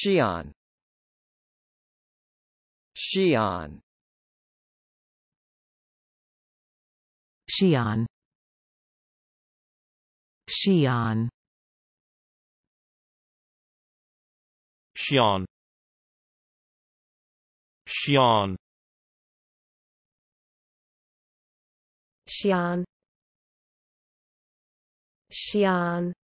Xi'an Xi'an Xi'an Xi'an Xi'an Xi'an Xi'an Xi'an